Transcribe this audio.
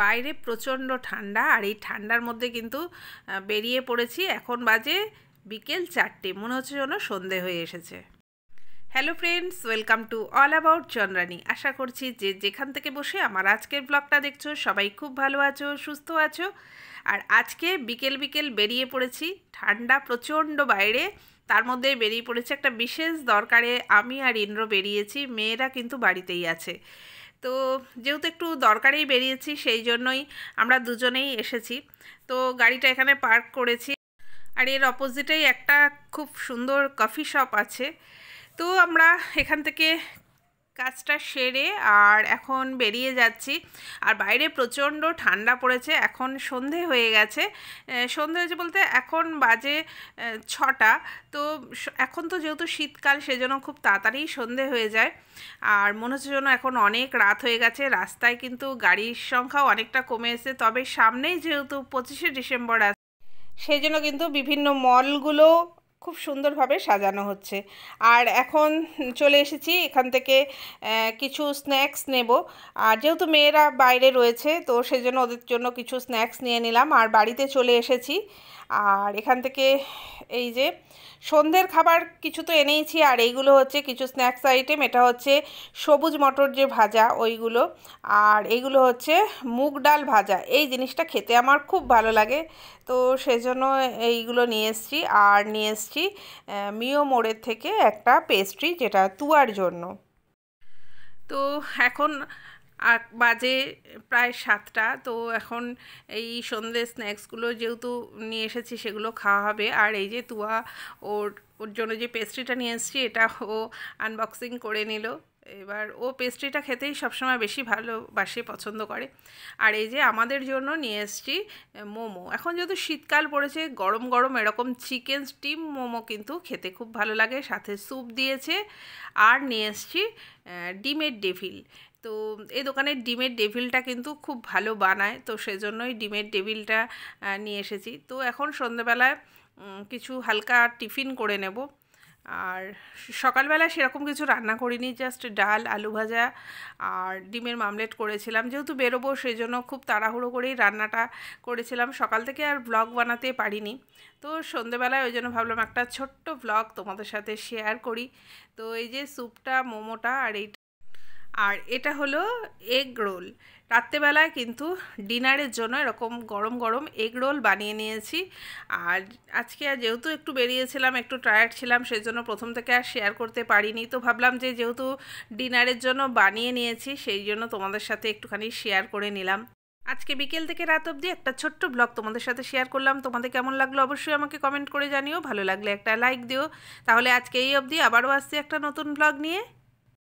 বাইরে প্রচণ্ড ঠান্ডা আর এই ঠান্ডার মধ্যে কিন্তু বেরিয়ে পড়েছি এখন বাজে বিকেল চারটে মনে হচ্ছে যেন সন্ধে হয়ে এসেছে hello friends welcome to all about Chandrani আশা করছি যে যেখান থেকে বসে আমার আজকের ব্লগটা দেখছো সবাই খুব ভালো আছো সুস্থ আছো আর আজকে বিকেল বিকেল বেরিয়ে পড়েছি ঠান্ডা প্রচণ্ড বাইরে তার মধ্যে বেরিয়ে পড়েছে একটা বিশেষ দরকারে আমি আর ইন্দ্র বেরিয়েছি মেয়েরা কিন্তু বাড়িতেই আছে তো যেহেতু একটু দরকারেই বেরিয়েছি সেই জন্যই আমরা দুজনেই এসেছি তো গাড়িটা এখানে পার্ক করেছি আর এর অপোজিটেই একটা খুব সুন্দর কফি শপ আছে তো আমরা এখান থেকে কাজটা সেরে আর এখন বেরিয়ে যাচ্ছি আর বাইরে প্রচণ্ড ঠান্ডা পড়েছে এখন সন্ধে হয়ে গেছে সন্ধে হয়েছে বলতে এখন বাজে ছটা তো এখন তো যেহেতু শীতকাল সেজন্য খুব তাড়াতাড়ি সন্ধে হয়ে যায় আর মনে হচ্ছে যেন এখন অনেক রাত হয়ে গেছে রাস্তায় কিন্তু গাড়ির সংখ্যাও অনেকটা কমে এসেছে তবে সামনেই যেহেতু পঁচিশে ডিসেম্বর আছে সেই জন্য কিন্তু বিভিন্ন মলগুলো খুব সুন্দরভাবে সাজানো হচ্ছে আর এখন চলে এসেছি এখান থেকে কিছু স্ন্যাক্স নেব আর যেহেতু মেয়েরা বাইরে রয়েছে তো সেজন্য ওদের জন্য কিছু স্ন্যাক্স নিয়ে নিলাম আর বাড়িতে চলে এসেছি আর এখান থেকে এই যে সন্ধ্যের খাবার কিছু তো এনেইছি আর এইগুলো হচ্ছে কিছু স্ন্যাক্স আইটেম এটা হচ্ছে সবুজ মটর যে ভাজা ওইগুলো আর এইগুলো হচ্ছে মুগ ডাল ভাজা এই জিনিসটা খেতে আমার খুব ভালো লাগে তো সেজন্য এইগুলো নিয়ে এসছি আর নিয়ে এসছি মিও মোড়ের থেকে একটা পেস্ট্রি যেটা তুয়ার জন্য তো এখন বাজে প্রায় সাতটা তো এখন এই সন্ধ্যে স্ন্যাক্সগুলো যেহেতু নিয়ে এসেছি সেগুলো খাওয়া হবে আর এই যে তুয়া ওর ওর জন্য যে পেস্ট্রিটা নিয়ে এসেছি এটা ও আনবক্সিং করে নিল এবার ও পেস্ট্রিটা খেতেই সবসময় বেশি ভালোবাসে পছন্দ করে আর এই যে আমাদের জন্য নিয়ে এসছি মোমো এখন যেহেতু শীতকাল পড়েছে গরম গরম এরকম চিকেন স্টিম মোমো কিন্তু খেতে খুব ভালো লাগে সাথে স্যুপ দিয়েছে আর নিয়ে এসছি ডিমের ডেভিল তো এই দোকানের ডিমের ডেভিলটা কিন্তু খুব ভালো বানায় তো সেজন্যই ডিমের ডেভিলটা নিয়ে এসেছি তো এখন সন্ধ্যেবেলায় কিছু হালকা টিফিন করে নেব আর সকালবেলা সেরকম কিছু রান্না করিনি জাস্ট ডাল আলু ভাজা আর ডিমের মামলেট করেছিলাম যেহেতু বেরোবো সেই জন্য খুব তাড়াহুড়ো করেই রান্নাটা করেছিলাম সকাল থেকে আর ব্লগ বানাতে পারিনি তো সন্ধেবেলায় ওই জন্য ভাবলাম একটা ছোট্ট ব্লগ তোমাদের সাথে শেয়ার করি তো এই যে স্যুপটা মোমোটা আর এই আর এটা হলো এগ রোল রাত্রেবেলায় কিন্তু ডিনারের জন্য এরকম গরম গরম এগ রোল বানিয়ে নিয়েছি আর আজকে যেহেতু একটু বেরিয়েছিলাম একটু টায়ার্ড ছিলাম সেই জন্য প্রথম থেকে আর শেয়ার করতে পারিনি তো ভাবলাম যে যেহেতু ডিনারের জন্য বানিয়ে নিয়েছি সেই জন্য তোমাদের সাথে একটুখানি শেয়ার করে নিলাম আজকে বিকেল থেকে রাত অবধি একটা ছোট্ট ব্লগ তোমাদের সাথে শেয়ার করলাম তোমাদের কেমন লাগলো অবশ্যই আমাকে কমেন্ট করে জানিও ভালো লাগলে একটা লাইক দিও তাহলে আজকে এই অবধি আবারও আসছি একটা নতুন ব্লগ নিয়ে